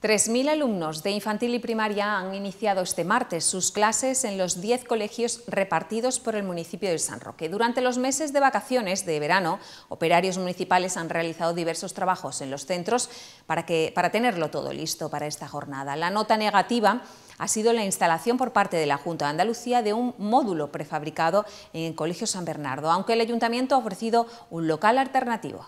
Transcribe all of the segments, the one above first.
3.000 alumnos de infantil y primaria han iniciado este martes sus clases en los 10 colegios repartidos por el municipio de San Roque. Durante los meses de vacaciones de verano, operarios municipales han realizado diversos trabajos en los centros para, que, para tenerlo todo listo para esta jornada. La nota negativa ha sido la instalación por parte de la Junta de Andalucía de un módulo prefabricado en el Colegio San Bernardo, aunque el Ayuntamiento ha ofrecido un local alternativo.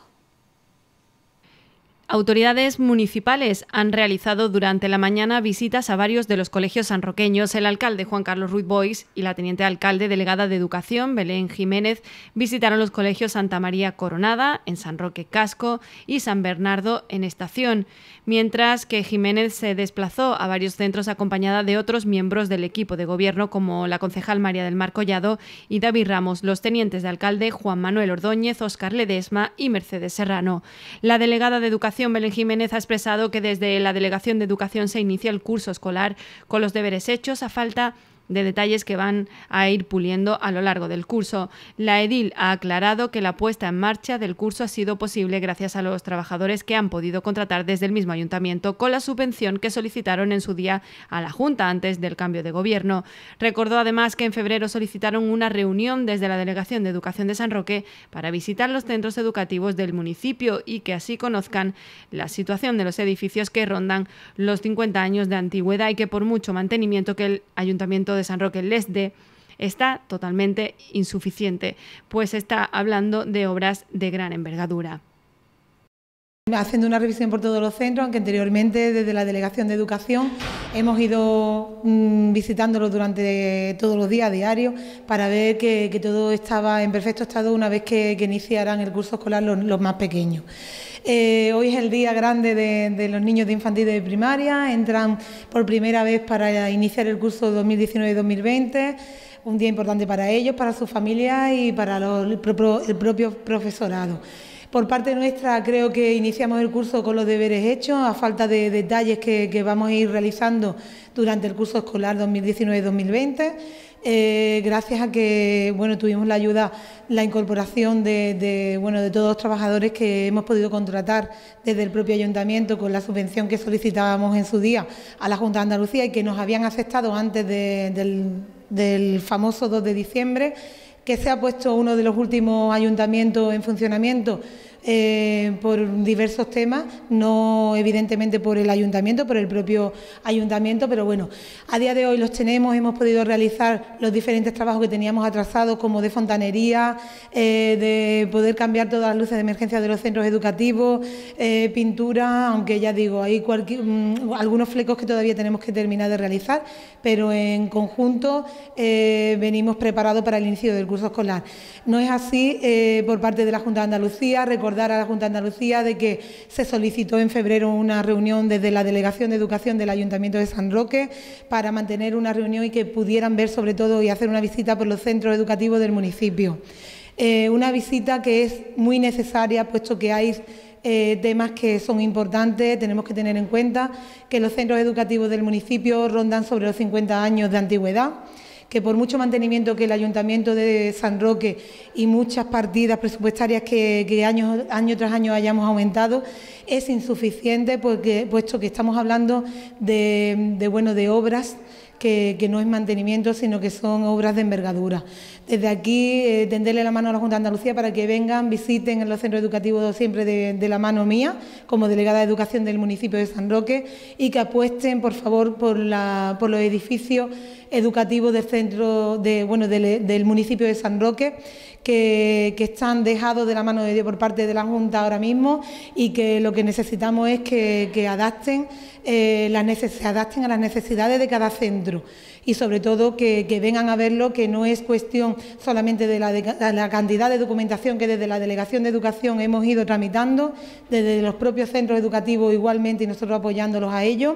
Autoridades municipales han realizado durante la mañana visitas a varios de los colegios sanroqueños. El alcalde Juan Carlos Ruiz Bois y la teniente alcalde delegada de Educación, Belén Jiménez, visitaron los colegios Santa María Coronada, en San Roque Casco y San Bernardo en Estación, mientras que Jiménez se desplazó a varios centros acompañada de otros miembros del equipo de gobierno como la concejal María del Mar Collado y David Ramos, los tenientes de alcalde Juan Manuel Ordóñez, Óscar Ledesma y Mercedes Serrano. La delegada de Educación Educación, Belén Jiménez, ha expresado que desde la Delegación de Educación se inicia el curso escolar con los deberes hechos a falta de detalles que van a ir puliendo a lo largo del curso. La Edil ha aclarado que la puesta en marcha del curso ha sido posible gracias a los trabajadores que han podido contratar desde el mismo ayuntamiento con la subvención que solicitaron en su día a la Junta antes del cambio de gobierno. Recordó además que en febrero solicitaron una reunión desde la Delegación de Educación de San Roque para visitar los centros educativos del municipio y que así conozcan la situación de los edificios que rondan los 50 años de antigüedad y que por mucho mantenimiento que el ayuntamiento de San Roque Lesde está totalmente insuficiente, pues está hablando de obras de gran envergadura. Haciendo una revisión por todos los centros, aunque anteriormente desde la Delegación de Educación hemos ido mm, visitándolos durante todos los días, diarios, para ver que, todo estaba en perfecto estado una vez que, iniciaran el curso escolar los más pequeños. Eh, hoy es el día grande de, los niños de infantil y de primaria, entran por primera vez para iniciar el curso 2019-2020, un día importante para ellos, para sus familias y para el propio profesorado. Por parte nuestra, creo que iniciamos el curso con los deberes hechos, a falta de detalles que, vamos a ir realizando durante el curso escolar 2019-2020. Eh, gracias a que bueno tuvimos la ayuda, la incorporación de, bueno de todos los trabajadores que hemos podido contratar desde el propio ayuntamiento con la subvención que solicitábamos en su día a la Junta de Andalucía y que nos habían aceptado antes del, del famoso 2 de diciembre que se ha puesto uno de los últimos ayuntamientos en funcionamiento eh, por diversos temas, no evidentemente por el ayuntamiento, por el propio ayuntamiento, pero bueno, a día de hoy los tenemos, hemos podido realizar los diferentes trabajos que teníamos atrasados, como de fontanería, eh, de poder cambiar todas las luces de emergencia de los centros educativos, eh, pintura, aunque ya digo, hay mm, algunos flecos que todavía tenemos que terminar de realizar, pero en conjunto venimos preparados para el inicio del curso escolar. No es así por parte de la Junta de Andalucía, recordar a la Junta de Andalucía de que se solicitó en febrero una reunión desde la Delegación de Educación del Ayuntamiento de San Roque para mantener una reunión y que pudieran ver sobre todo y hacer una visita por los centros educativos del municipio. Eh, una visita que es muy necesaria puesto que hay eh, temas que son importantes, tenemos que tener en cuenta que los centros educativos del municipio rondan sobre los 50 años de antigüedad que por mucho mantenimiento que el Ayuntamiento de San Roque y muchas partidas presupuestarias que, año, tras año hayamos aumentado, es insuficiente porque, puesto que estamos hablando de, de bueno, de obras que, no es mantenimiento, sino que son obras de envergadura. Desde aquí, eh, tenderle la mano a la Junta de Andalucía para que vengan, visiten los centros educativos siempre de, la mano mía, como delegada de Educación del municipio de San Roque, y que apuesten, por favor, por, los edificios educativos del centro bueno, del municipio de San Roque que, están dejados de la mano de Dios por parte de la Junta ahora mismo y que lo que necesitamos es que, adapten, eh, las se adapten a las necesidades de cada centro y sobre todo que, vengan a verlo, que no es cuestión solamente de la, de la, cantidad de documentación que desde la Delegación de Educación hemos ido tramitando, desde los propios centros educativos igualmente y nosotros apoyándolos a ellos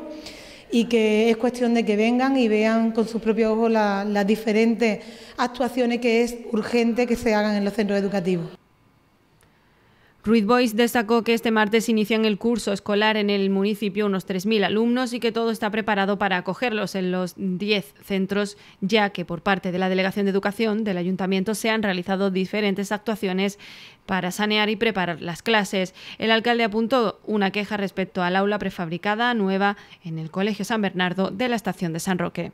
y que es cuestión de que vengan y vean con sus propios ojos las diferentes actuaciones que es urgente que se hagan en los centros educativos. Ruiz Boys destacó que este martes inician el curso escolar en el municipio unos 3.000 alumnos y que todo está preparado para acogerlos en los 10 centros, ya que por parte de la Delegación de Educación del Ayuntamiento se han realizado diferentes actuaciones para sanear y preparar las clases. El alcalde apuntó una queja respecto al aula prefabricada nueva en el Colegio San Bernardo de la Estación de San Roque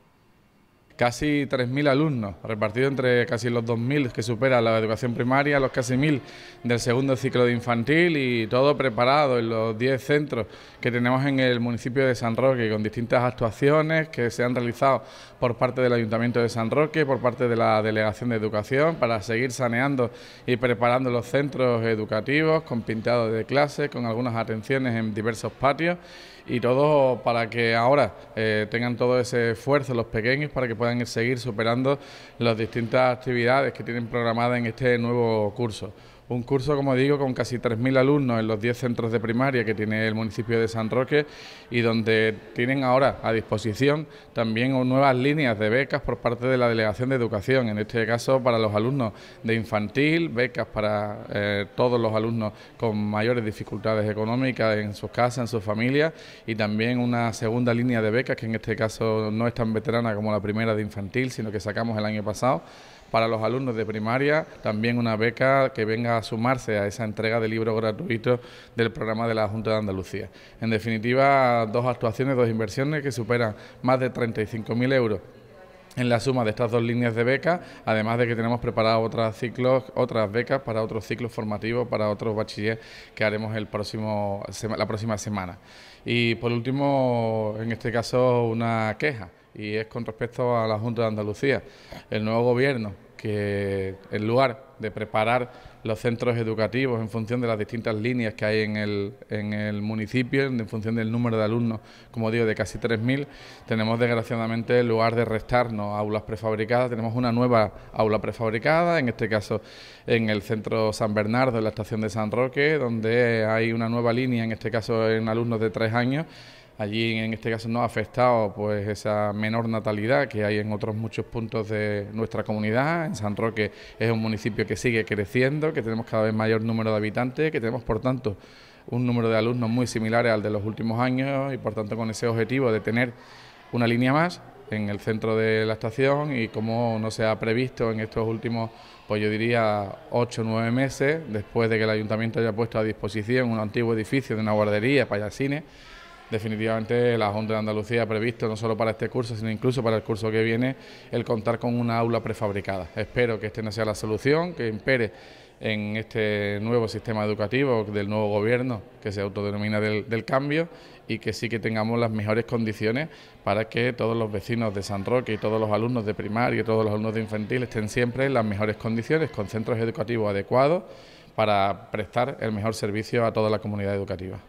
casi 3.000 alumnos, repartidos entre casi los 2.000 que supera la educación primaria, los casi 1.000 del segundo ciclo de infantil y todo preparado en los 10 centros que tenemos en el municipio de San Roque, con distintas actuaciones que se han realizado por parte del Ayuntamiento de San Roque, por parte de la Delegación de Educación, para seguir saneando y preparando los centros educativos con pintado de clases, con algunas atenciones en diversos patios y todo para que ahora eh, tengan todo ese esfuerzo los pequeños para que puedan seguir superando las distintas actividades que tienen programadas en este nuevo curso. Un curso, como digo, con casi 3.000 alumnos en los 10 centros de primaria que tiene el municipio de San Roque y donde tienen ahora a disposición también nuevas líneas de becas por parte de la Delegación de Educación, en este caso para los alumnos de infantil, becas para eh, todos los alumnos con mayores dificultades económicas en sus casas, en sus familias y también una segunda línea de becas que en este caso no es tan veterana como la primera de infantil, sino que sacamos el año pasado para los alumnos de primaria, también una beca que venga a sumarse a esa entrega de libros gratuitos del programa de la Junta de Andalucía. En definitiva, dos actuaciones, dos inversiones que superan más de 35.000 euros en la suma de estas dos líneas de becas, además de que tenemos preparado otras ciclos, otras becas para otros ciclos formativos, para otros bachiller que haremos el próximo, la próxima semana. Y por último, en este caso, una queja, y es con respecto a la Junta de Andalucía. El nuevo gobierno, que en lugar de preparar los centros educativos en función de las distintas líneas que hay en el, en el municipio, en función del número de alumnos, como digo, de casi 3.000, tenemos desgraciadamente, en lugar de restarnos aulas prefabricadas, tenemos una nueva aula prefabricada, en este caso en el centro San Bernardo, en la estación de San Roque, donde hay una nueva línea, en este caso en alumnos de tres años, Allí, en este caso, no ha afectado pues, esa menor natalidad que hay en otros muchos puntos de nuestra comunidad. En San Roque es un municipio que sigue creciendo, que tenemos cada vez mayor número de habitantes, que tenemos, por tanto, un número de alumnos muy similar al de los últimos años y, por tanto, con ese objetivo de tener una línea más en el centro de la estación y como no se ha previsto en estos últimos, pues yo diría, ocho o nueve meses, después de que el ayuntamiento haya puesto a disposición un antiguo edificio de una guardería, payasines, definitivamente la Junta de Andalucía ha previsto, no solo para este curso, sino incluso para el curso que viene, el contar con una aula prefabricada. Espero que esta no sea la solución, que impere en este nuevo sistema educativo del nuevo gobierno que se autodenomina del, del, cambio y que sí que tengamos las mejores condiciones para que todos los vecinos de San Roque y todos los alumnos de primaria y todos los alumnos de infantil estén siempre en las mejores condiciones, con centros educativos adecuados para prestar el mejor servicio a toda la comunidad educativa.